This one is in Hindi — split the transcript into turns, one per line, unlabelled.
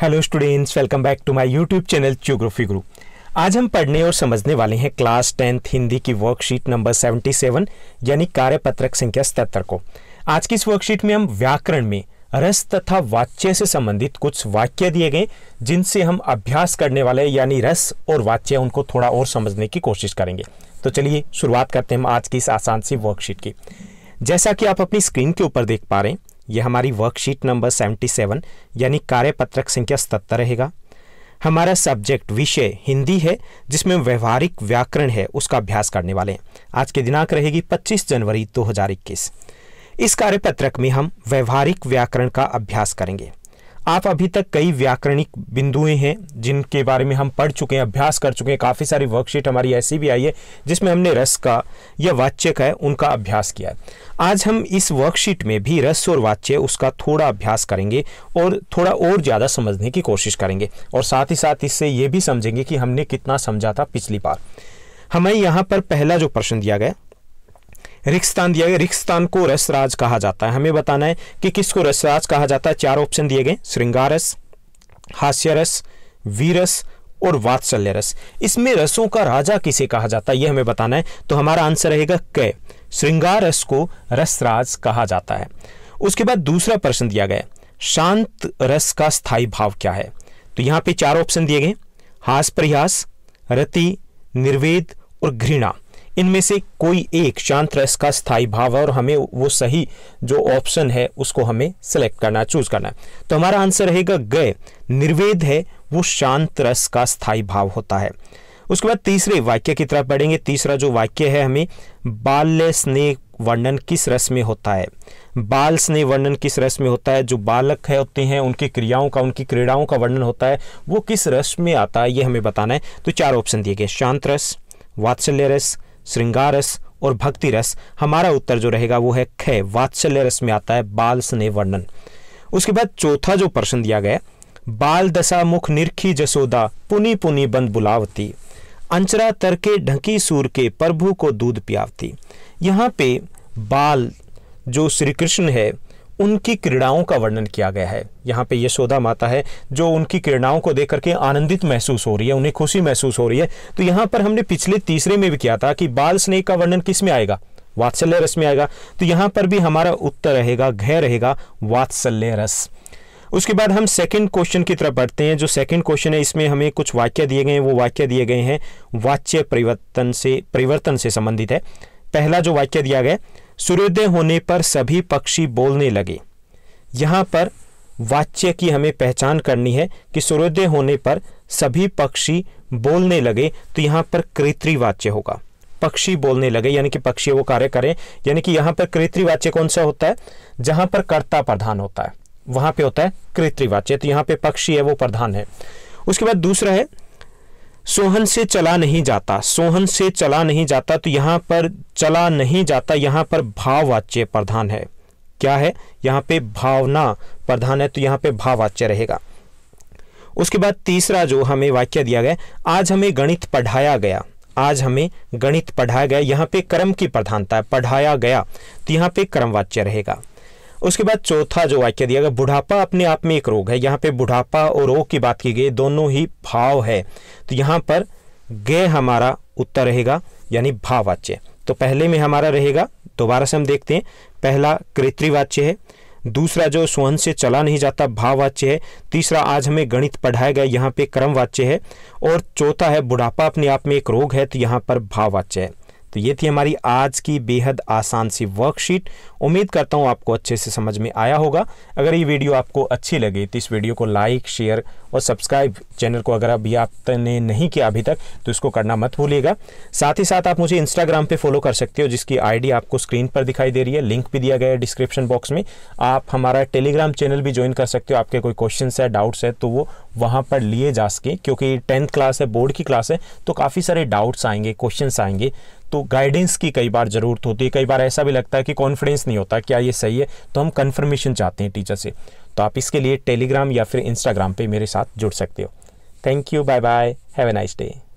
hello students welcome back to my YouTube channel geography guru आज हम पढ़ने और समझने वाले हैं क्लास टेंथ हिंदी की वर्कशीट नंबर 77 यानी कार्यपत्रक संख्या सतहत्तर को आज की इस वर्कशीट में हम व्याकरण में रस तथा वाच्य से संबंधित कुछ वाक्य दिए गए जिनसे हम अभ्यास करने वाले यानी रस और वाच्य उनको थोड़ा और समझने की कोशिश करेंगे तो चलिए शुरुआत करते हैं हम आज की इस आसान सी वर्कशीट की जैसा कि आप अपनी स्क्रीन के ऊपर देख पा रहे हैं यह हमारी वर्कशीट नंबर 77 यानी कार्यपत्रक संख्या 77 रहेगा हमारा सब्जेक्ट विषय हिंदी है जिसमें व्यवहारिक व्याकरण है उसका अभ्यास करने वाले हैं आज के दिनांक रहेगी 25 जनवरी 2021 इस कार्यपत्रक में हम व्यवहारिक व्याकरण का अभ्यास करेंगे आप अभी तक कई व्याकरणिक बिंदुएं हैं जिनके बारे में हम पढ़ चुके हैं अभ्यास कर चुके हैं काफ़ी सारी वर्कशीट हमारी ऐसी भी आई है जिसमें हमने रस का या वाच्य का है उनका अभ्यास किया है आज हम इस वर्कशीट में भी रस और वाच्य उसका थोड़ा अभ्यास करेंगे और थोड़ा और ज़्यादा समझने की कोशिश करेंगे और साथ ही साथ इससे ये भी समझेंगे कि हमने कितना समझा था पिछली बार हमें यहाँ पर पहला जो प्रश्न दिया गया रिक्सतान दिया गया रिक्सतान को रसराज कहा जाता है हमें बताना है कि किसको रसराज कहा जाता है चार ऑप्शन दिए गए श्रृंगारस हास्यरस वीरस और वात्सल्य रस इसमें रसों का राजा किसे कहा जाता है यह हमें बताना है तो हमारा आंसर रहेगा क श्रृंगार रस को रसराज कहा जाता है उसके बाद दूसरा प्रश्न दिया गया शांत रस का स्थायी भाव क्या है तो यहां पे चार ऑप्शन दिए गए हास प्रयास रति निर्वेद और घृणा इनमें से कोई एक शांत रस का स्थायी भाव है और हमें वो सही जो ऑप्शन है उसको हमें सेलेक्ट करना चूज करना है तो हमारा आंसर रहेगा गय निर्वेद है वो शांत रस का स्थायी भाव होता है उसके बाद तीसरे वाक्य की तरफ पढ़ेंगे तीसरा जो वाक्य है हमें बाल्य स्नेह वर्णन किस रस में होता है बाल स्नेह वर्णन किस रस में होता है जो बालक है होते हैं उनकी क्रियाओं का उनकी क्रीड़ाओं का वर्णन होता है वो किस रस में आता है ये हमें बताना है तो चार ऑप्शन दिए गए शांत रस वात्सल्य रस श्रृंगार रस और भक्ति रस हमारा उत्तर जो रहेगा वो है ख वात्सल्य रस में आता है बाल स्ने वर्णन उसके बाद चौथा जो प्रश्न दिया गया बाल दशा मुख निरखी जसोदा पुनी पुनी बंद बुलावती अंचरा तरके ढकी सूर के प्रभु को दूध पियावती यहाँ पे बाल जो श्री कृष्ण है उनकी क्रीड़ाओं का वर्णन किया गया है यहाँ पे यशोदा माता है जो उनकी क्रीड़ाओं को देख करके आनंदित महसूस हो रही है उन्हें खुशी महसूस हो रही है तो यहाँ पर हमने पिछले तीसरे में भी किया था कि बाल स्नेह का वर्णन किस में आएगा वात्सल्य रस में आएगा तो यहाँ पर भी हमारा उत्तर रहेगा घय रहेगा वात्सल्य रस उसके बाद हम सेकंड क्वेश्चन की तरफ बढ़ते हैं जो सेकंड क्वेश्चन है इसमें हमें कुछ वाक्य दिए गए हैं वो वाक्य दिए गए हैं वाच्य परिवर्तन से परिवर्तन से संबंधित है पहला जो वाक्य दिया गया सूर्योदय होने पर सभी पक्षी बोलने लगे यहाँ पर वाच्य की हमें पहचान करनी है कि सूर्योदय होने पर सभी पक्षी बोलने लगे तो यहाँ पर कृत्रिवाच्य होगा पक्षी बोलने लगे यानी कि पक्षी वो कार्य करें यानी कि यहाँ पर कृत्रिवाच्य कौन सा होता है जहाँ पर कर्ता प्रधान होता है वहाँ पे होता है कृत्रिवाच्य तो यहाँ पे पक्षी है वो प्रधान है उसके बाद दूसरा है सोहन से चला नहीं जाता सोहन से चला नहीं जाता तो यहाँ पर चला नहीं जाता यहाँ पर भाववाच्य प्रधान है क्या है यहाँ पे भावना प्रधान है तो यहाँ पे भाववाच्य रहेगा उसके बाद तीसरा जो हमें वाक्य दिया गया आज हमें गणित पढ़ाया गया आज हमें गणित पढ़ाया गया यहाँ पे कर्म की प्रधानता है पढ़ाया गया तो यहाँ पे कर्मवाच्य रहेगा उसके बाद चौथा जो वाक्य दिया गया बुढ़ापा अपने आप में एक रोग है यहाँ पे बुढ़ापा और रोग की बात की गई दोनों ही भाव है तो यहाँ पर गे हमारा उत्तर रहेगा यानी भाववाच्य तो पहले में हमारा रहेगा दोबारा से हम देखते हैं पहला कृत्रिवाच्य है दूसरा जो स्वहन से चला नहीं जाता भाववाच्य है तीसरा आज हमें गणित पढ़ाया गया यहाँ पे क्रमवाच्य है और चौथा है बुढ़ापा अपने आप में एक रोग है तो यहाँ पर भाववाच्य है तो ये थी हमारी आज की बेहद आसान सी वर्कशीट उम्मीद करता हूँ आपको अच्छे से समझ में आया होगा अगर ये वीडियो आपको अच्छी लगे तो इस वीडियो को लाइक शेयर और सब्सक्राइब चैनल को अगर अभी आपने नहीं किया अभी तक तो इसको करना मत भूलिएगा साथ ही साथ आप मुझे इंस्टाग्राम पे फॉलो कर सकते हो जिसकी आईडी आपको स्क्रीन पर दिखाई दे रही है लिंक भी दिया गया है डिस्क्रिप्शन बॉक्स में आप हमारा टेलीग्राम चैनल भी ज्वाइन कर सकते हो आपके कोई क्वेश्चन है डाउट्स है तो वो वहाँ पर लिए जा सके क्योंकि टेंथ क्लास है बोर्ड की क्लास है तो काफ़ी सारे डाउट्स आएंगे क्वेश्चन आएंगे तो गाइडेंस की कई बार ज़रूरत होती है कई बार ऐसा भी लगता है कि कॉन्फिडेंस नहीं होता क्या ये सही है तो हम कन्फर्मेशन चाहते हैं टीचर से तो आप इसके लिए टेलीग्राम या फिर इंस्टाग्राम पर मेरे साथ जुड़ सकते हो thank you bye bye have a nice day